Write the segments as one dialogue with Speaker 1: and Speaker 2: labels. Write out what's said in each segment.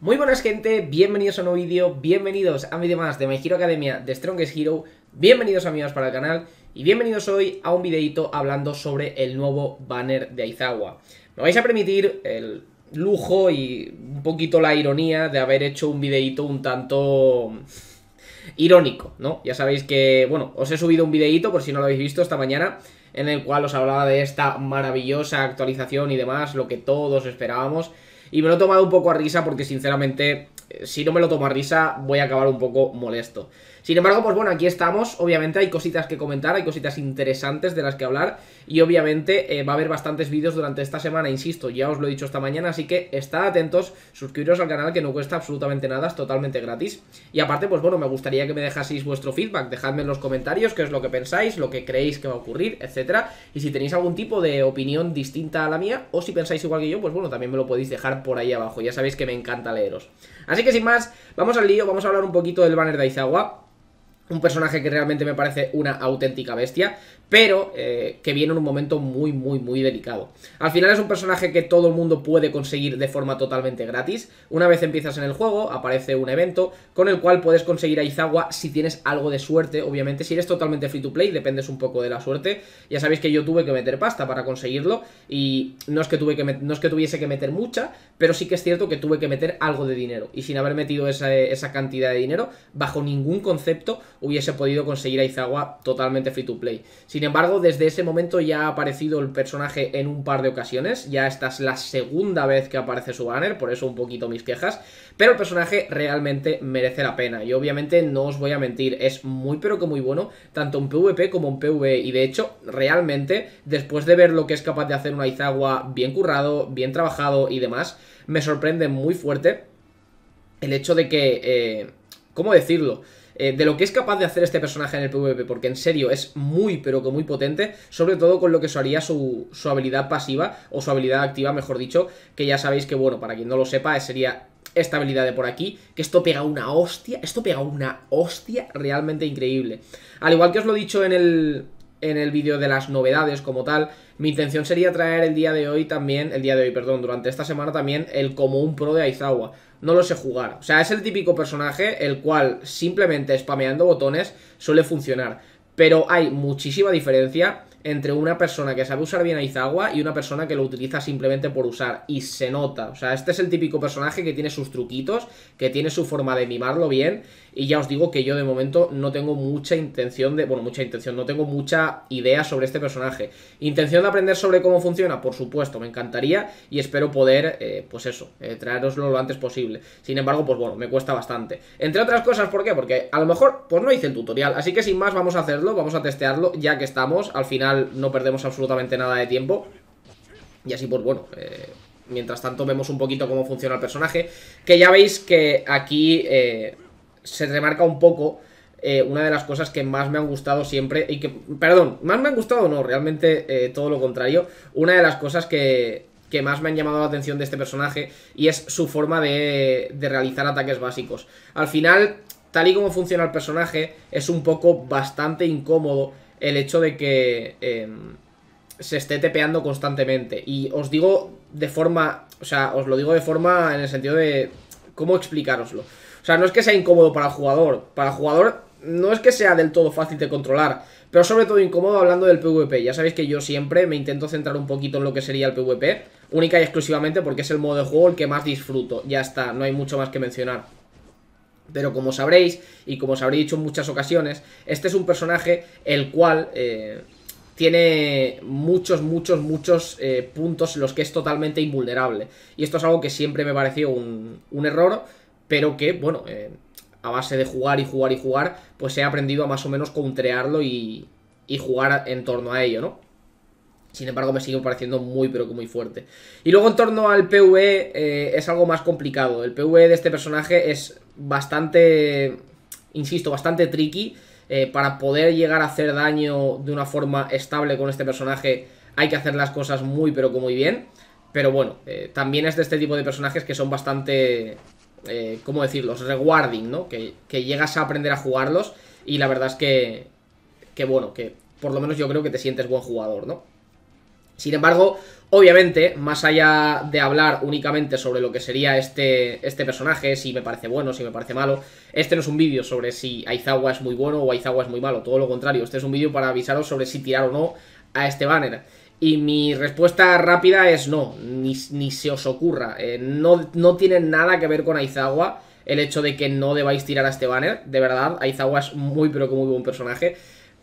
Speaker 1: Muy buenas gente, bienvenidos a un nuevo vídeo, bienvenidos a un vídeo más de My Hero Academia de Strongest Hero, bienvenidos amigos para el canal y bienvenidos hoy a un videito hablando sobre el nuevo banner de Aizawa. Me vais a permitir el lujo y un poquito la ironía de haber hecho un videito un tanto irónico, ¿no? Ya sabéis que, bueno, os he subido un videito por si no lo habéis visto esta mañana en el cual os hablaba de esta maravillosa actualización y demás, lo que todos esperábamos y me lo he tomado un poco a risa porque sinceramente, eh, si no me lo tomo a risa, voy a acabar un poco molesto. Sin embargo, pues bueno, aquí estamos. Obviamente hay cositas que comentar, hay cositas interesantes de las que hablar. Y obviamente eh, va a haber bastantes vídeos durante esta semana, insisto, ya os lo he dicho esta mañana. Así que estad atentos, suscribiros al canal que no cuesta absolutamente nada, es totalmente gratis. Y aparte, pues bueno, me gustaría que me dejaseis vuestro feedback. Dejadme en los comentarios qué es lo que pensáis, lo que creéis que va a ocurrir, etcétera. Y si tenéis algún tipo de opinión distinta a la mía, o si pensáis igual que yo, pues bueno, también me lo podéis dejar por ahí abajo. Ya sabéis que me encanta leeros. Así que sin más, vamos al lío, vamos a hablar un poquito del banner de Aizawa un personaje que realmente me parece una auténtica bestia, pero eh, que viene en un momento muy, muy, muy delicado. Al final es un personaje que todo el mundo puede conseguir de forma totalmente gratis. Una vez empiezas en el juego, aparece un evento con el cual puedes conseguir a Izawa si tienes algo de suerte, obviamente. Si eres totalmente free to play, dependes un poco de la suerte. Ya sabéis que yo tuve que meter pasta para conseguirlo y no es que, tuve que es que tuviese que meter mucha, pero sí que es cierto que tuve que meter algo de dinero. Y sin haber metido esa, esa cantidad de dinero, bajo ningún concepto hubiese podido conseguir a Izawa totalmente free to play. Sin embargo, desde ese momento ya ha aparecido el personaje en un par de ocasiones, ya esta es la segunda vez que aparece su banner, por eso un poquito mis quejas, pero el personaje realmente merece la pena y obviamente no os voy a mentir, es muy pero que muy bueno, tanto en PvP como en PvE y de hecho, realmente, después de ver lo que es capaz de hacer un Izawa bien currado, bien trabajado y demás, me sorprende muy fuerte el hecho de que... Eh, ¿Cómo decirlo? Eh, de lo que es capaz de hacer este personaje en el PvP, porque en serio es muy pero que muy potente, sobre todo con lo que haría su, habilidad pasiva o su habilidad activa, mejor dicho, que ya sabéis que, bueno, para quien no lo sepa, eh, sería esta habilidad de por aquí, que esto pega una hostia, esto pega una hostia realmente increíble. Al igual que os lo he dicho en el, en el vídeo de las novedades como tal, mi intención sería traer el día de hoy también, el día de hoy, perdón, durante esta semana también, el como un pro de Aizawa no lo sé jugar. O sea, es el típico personaje el cual simplemente spameando botones suele funcionar. Pero hay muchísima diferencia entre una persona que sabe usar bien a Izagua y una persona que lo utiliza simplemente por usar. Y se nota. O sea, este es el típico personaje que tiene sus truquitos, que tiene su forma de mimarlo bien. Y ya os digo que yo de momento no tengo mucha intención de... Bueno, mucha intención, no tengo mucha idea sobre este personaje. ¿Intención de aprender sobre cómo funciona? Por supuesto, me encantaría y espero poder, eh, pues eso, eh, traeroslo lo antes posible. Sin embargo, pues bueno, me cuesta bastante. Entre otras cosas, ¿por qué? Porque a lo mejor, pues no hice el tutorial. Así que sin más, vamos a hacerlo, vamos a testearlo, ya que estamos al final no perdemos absolutamente nada de tiempo. Y así pues bueno, eh, mientras tanto vemos un poquito cómo funciona el personaje. Que ya veis que aquí eh, se remarca un poco eh, una de las cosas que más me han gustado siempre. Y que, perdón, más me han gustado no, realmente todo lo contrario. Una de las cosas que, que más me han llamado la atención de este personaje y es su forma de, de, realizar ataques básicos. Al final, tal y como funciona el personaje, es un poco bastante incómodo el hecho de que em, se esté tepeando constantemente. Y os digo de forma, o sea, os lo digo de forma en el sentido de cómo explicaroslo. O sea, no es que sea incómodo para el jugador, para el jugador no es que sea del todo fácil de controlar, pero sobre todo incómodo hablando del PvP. Ya sabéis que yo siempre me intento centrar un poquito en lo que sería el PvP, única y exclusivamente porque es el modo de juego el que más disfruto. Ya está, no hay mucho más que mencionar. Pero como sabréis, y como os habré dicho en muchas ocasiones, este es un personaje el cual eh, tiene muchos, muchos, muchos eh, puntos en los que es totalmente invulnerable. Y esto es algo que siempre me pareció un, un error, pero que, bueno, eh, a base de jugar y jugar y jugar, pues he aprendido a más o menos contrearlo y jugar en torno a ello, ¿no? Sin embargo, me sigue pareciendo muy, pero que muy fuerte. Y luego en torno al PvE eh, es algo más complicado. El PvE de este personaje es bastante, insisto, bastante tricky. Eh, para poder llegar a hacer daño de una forma estable con este personaje hay que hacer las cosas muy, pero que muy bien. Pero bueno, eh, también es de este tipo de personajes que son bastante, ¿cómo decirlo?, Rewarding, ¿no? Que, que, llegas a aprender a jugarlos y la verdad es que, que bueno, que por lo menos yo creo que te sientes buen jugador, ¿no? Sin embargo, obviamente, más allá de hablar únicamente sobre lo que sería este, este personaje, si me parece bueno, si me parece malo, este no es un vídeo sobre si Aizawa es muy bueno o Aizawa es muy malo, todo lo contrario, este es un vídeo para avisaros sobre si tirar o no a este banner. Y mi respuesta rápida es no, ni, se os ocurra, eh, no, no tiene nada que ver con Aizawa el hecho de que no debáis tirar a este banner, de verdad, Aizawa es muy pero que muy buen personaje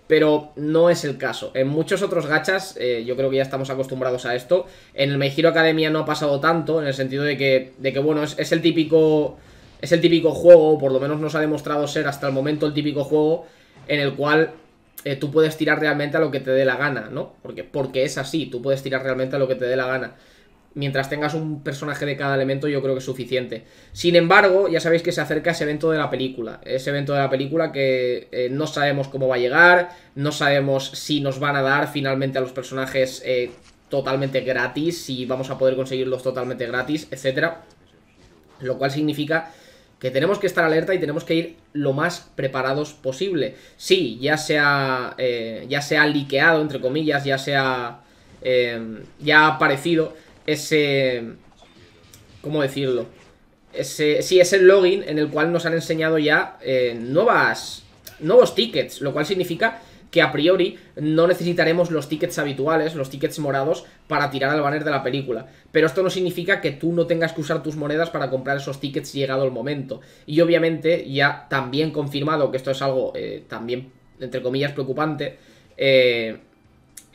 Speaker 1: pero no es el caso. En muchos otros gachas, eh, yo creo que ya estamos acostumbrados a esto. En el Mejiro Academia no ha pasado tanto, en el sentido de que, de que bueno, es, el típico. Es el típico juego, o por lo menos nos ha demostrado ser hasta el momento el típico juego en el cual eh, tú puedes tirar realmente a lo que te dé la gana, ¿no? Porque, porque es así, tú puedes tirar realmente a lo que te dé la gana mientras tengas un personaje de cada elemento, yo creo que es suficiente. Sin embargo, ya sabéis que se acerca ese evento de la película. Ese evento de la película que eh, no sabemos cómo va a llegar, no sabemos si nos van a dar finalmente a los personajes eh, totalmente gratis, si vamos a poder conseguirlos totalmente gratis, etc. Lo cual significa que tenemos que estar alerta y tenemos que ir lo más preparados posible. Sí, ya sea, eh, ya sea liqueado, entre comillas, ya sea, ya ha aparecido ese... ¿Cómo decirlo? Ese, sí, es el login en el cual nos han enseñado ya eh, nuevas, nuevos tickets, lo cual significa que a priori no necesitaremos los tickets habituales, los tickets morados, para tirar al banner de la película. Pero esto no significa que tú no tengas que usar tus monedas para comprar esos tickets llegado el momento. Y obviamente, ya también confirmado que esto es algo eh, también, entre comillas, preocupante, eh,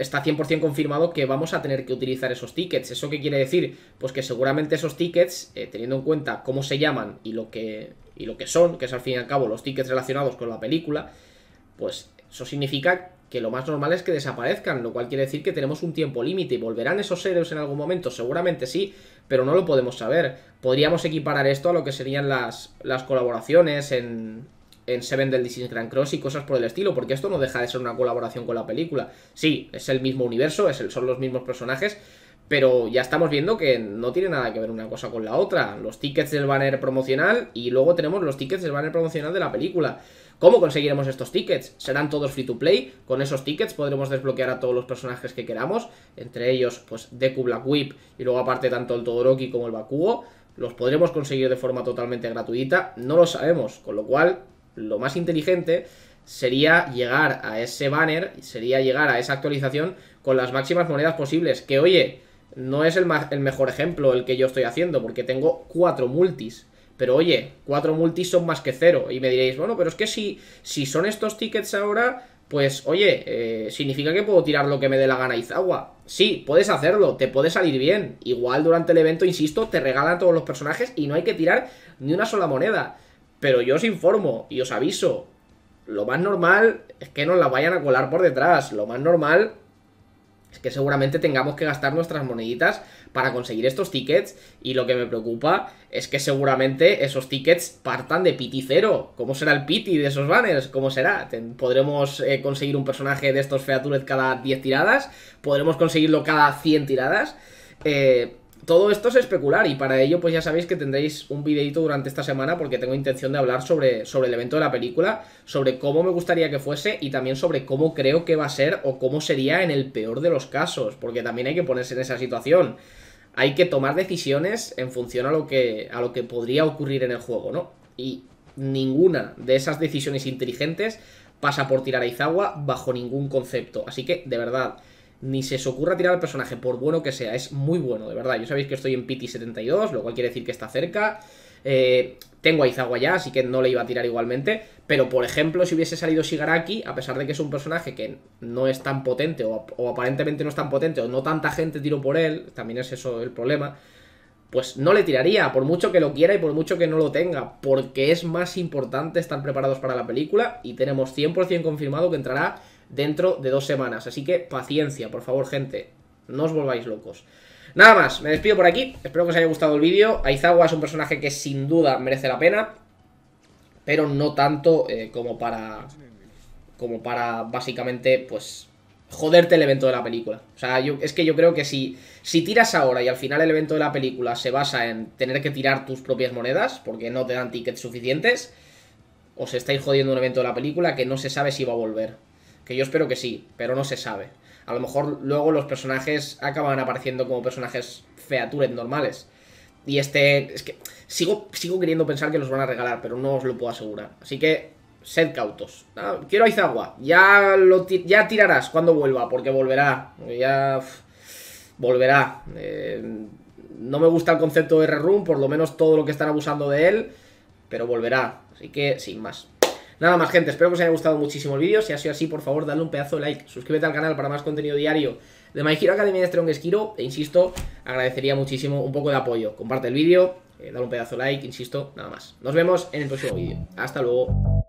Speaker 1: está 100% confirmado que vamos a tener que utilizar esos tickets. ¿Eso qué quiere decir? Pues que seguramente esos tickets, eh, teniendo en cuenta cómo se llaman y lo, que, lo que son, que es al fin y al cabo los tickets relacionados con la película, pues eso significa que lo más normal es que desaparezcan, lo cual quiere decir que tenemos un tiempo límite y volverán esos héroes en algún momento, seguramente sí, pero no lo podemos saber. Podríamos equiparar esto a lo que serían las, las colaboraciones en, en Seven del Disney Grand Cross y cosas por el estilo, porque esto no deja de ser una colaboración con la película. Sí, es el mismo universo, es son los mismos personajes, pero ya estamos viendo que no tiene nada que ver una cosa con la otra. Los tickets del banner promocional y luego tenemos los tickets del banner promocional de la película. ¿Cómo conseguiremos estos tickets? ¿Serán todos free to play? Con esos tickets podremos desbloquear a todos los personajes que queramos, entre ellos pues Deku Black Whip y luego aparte tanto el Todoroki como el Bakugo. Los podremos conseguir de forma totalmente gratuita, no lo sabemos, con lo cual lo más inteligente sería llegar a ese banner, sería llegar a esa actualización con las máximas monedas posibles. Que oye, no es el, el mejor ejemplo el que yo estoy haciendo, porque tengo cuatro multis. Pero oye, cuatro multis son más que cero. Y me diréis, bueno, pero es que si, si son estos tickets ahora, pues oye, eh, significa que puedo tirar lo que me dé la gana Izawa. Sí, puedes hacerlo, te puede salir bien. Igual durante el evento, insisto, te regalan todos los personajes y no hay que tirar ni una sola moneda. Pero yo os informo y os aviso. Lo más normal es que nos la vayan a colar por detrás. Lo más normal es que seguramente tengamos que gastar nuestras moneditas para conseguir estos tickets. Y lo que me preocupa es que seguramente esos tickets partan de piti cero. ¿Cómo será el piti de esos banners? ¿Cómo será? ¿Podremos eh, conseguir un personaje de estos Featured cada 10 tiradas? ¿Podremos conseguirlo cada 100 tiradas? Eh, todo esto es especular y para ello pues ya sabéis que tendréis un videito durante esta semana porque tengo intención de hablar sobre, sobre el evento de la película, sobre cómo me gustaría que fuese y también sobre cómo creo que va a ser o cómo sería en el peor de los casos, porque también hay que ponerse en esa situación. Hay que tomar decisiones en función a lo que, a lo que podría ocurrir en el juego, ¿no? Y ninguna de esas decisiones inteligentes pasa por tirar a Izawa bajo ningún concepto. Así que, de verdad, ni se os ocurra tirar al personaje, por bueno que sea, es muy bueno, de verdad. Yo sabéis que estoy en Pity 72, lo cual quiere decir que está cerca. Eh, tengo a Izawa ya, así que no le iba a tirar igualmente. Pero, por ejemplo, si hubiese salido Shigaraki, a pesar de que es un personaje que no es tan potente, o, o aparentemente no es tan potente, o no tanta gente tiró por él, también es eso el problema, pues no le tiraría, por mucho que lo quiera y por mucho que no lo tenga, porque es más importante estar preparados para la película y tenemos 100% confirmado que entrará dentro de dos semanas. Así que paciencia, por favor, gente. No os volváis locos. Nada más, me despido por aquí. Espero que os haya gustado el vídeo. Aizawa es un personaje que sin duda merece la pena. Pero no tanto eh, como para... Como para básicamente, pues... Joderte el evento de la película. O sea, es que yo creo que si, si tiras ahora y al final el evento de la película se basa en tener que tirar tus propias monedas, porque no te dan tickets suficientes, os estáis jodiendo un evento de la película que no se sabe si va a volver. Que yo espero que sí, pero no se sabe. A lo mejor luego los personajes acaban apareciendo como personajes features normales. Y este. Es que. Sigo, sigo queriendo pensar que los van a regalar, pero no os lo puedo asegurar. Así que. Sed cautos. Ah, quiero a Izagua. Ya lo ya tirarás cuando vuelva, porque volverá. Ya. volverá. Eh, no me gusta el concepto de R-Room, por lo menos todo lo que están abusando de él. Pero volverá. Así que, sin más. Nada más, gente, espero que os haya gustado muchísimo el vídeo. Si ha sido así, por favor, dale un pedazo de like. Suscríbete al canal para más contenido diario de My Hero Academia de Strong Esquiro. E insisto, agradecería muchísimo un poco de apoyo. Comparte el vídeo, eh, dale un pedazo de like, insisto, nada más. Nos vemos en el próximo vídeo. Hasta luego.